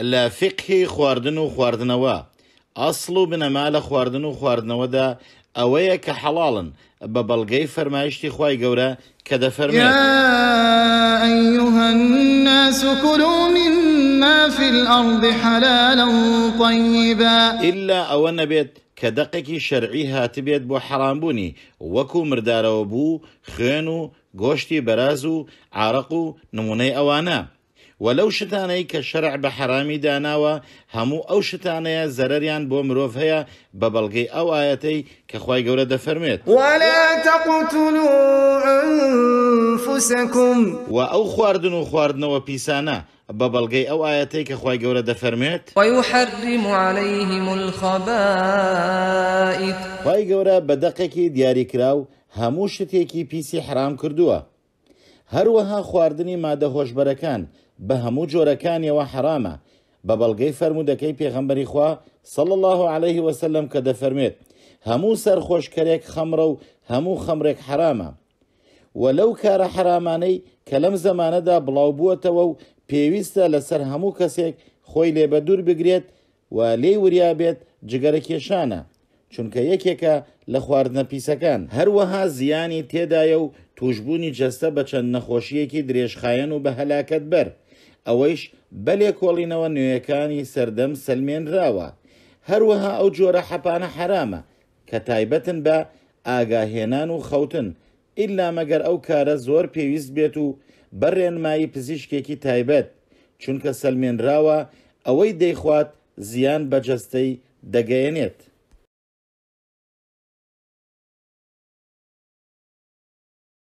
لە فقهی خواردن و خواردنەوە ئەسڵ و بنەما لە خواردن و خواردنەوەدا ئەوەیە کە حەڵاڵن بە بەڵگەی فەرمایشتی خی گەورە کە دەفەرمی ئەوهنسکلو مما في الأرض حلالا طيبا إلا أو نبيت کە دەقێکی شەرعی هاتبێت بۆ حەرامبوونی وەکو مردارەوە بوو خوێن و گۆشتی بەراز و عراق و نمونەی ئەوانە. و لەو شتانەی کە شەرع بە حرامی داناوە هەموو ئەو شتانەیە زەرریان بۆ مرۆڤ هەیە بە بەڵگەی ئەو ئاەتەی کە خی گەورە دەفەرمێت و ئەو خواردن و خواردنەوە پیسانە. بە بەڵگەی ئەو ئاەتەی کە خی گەورە دەفەرمێت خی گەورە بە دەقێکی دیاریکرااو هەموو شتێکی پیسی حرام کردووە. هەروەها خواردنی مادە هۆشببەرەکان بە هەموو جۆرەکانیەوە حرامە بە بەڵگەی فەرمودەکەی پێغەمبەری خوا سەڵ الله عليه وسلم کە دەفەرمێت هەموو سەرخۆشکەرێک خەمرە و هەموو خەمرێک حرامە و لەو کارە حرامانەی کە لەم زەمانەدا بڵاوبووەتەوە و پێویستە لەسەر هەموو کەسێک خۆی لێ بە دوور بگرێت و لێی وریا بێت جگەرە کێشانە چونکە یەکێکە لە خواردنە پیسەکان هەروەها زیانی تێدایە و توشببوونی جەستە بە چەند نەخۆشیەکی درێژخایەن و بە هەلاکت بەر ئەوەیش بەلێ کۆڵینەوە نوێیەکانی سەردەم سلمێنراوە هەروەها ئەو جۆرە حەپانە حرامە کە تایبەتن بە ئاگاهێنان و خەوتن ئللا مەگەر ئەو کارە زۆر پێویست بێت و بەڕێنمایی پزیشکێکی تایبەت چونکە سلمێنراوە ئەوەی دەیخوات زیان بەجەستەی دەگەیەنێت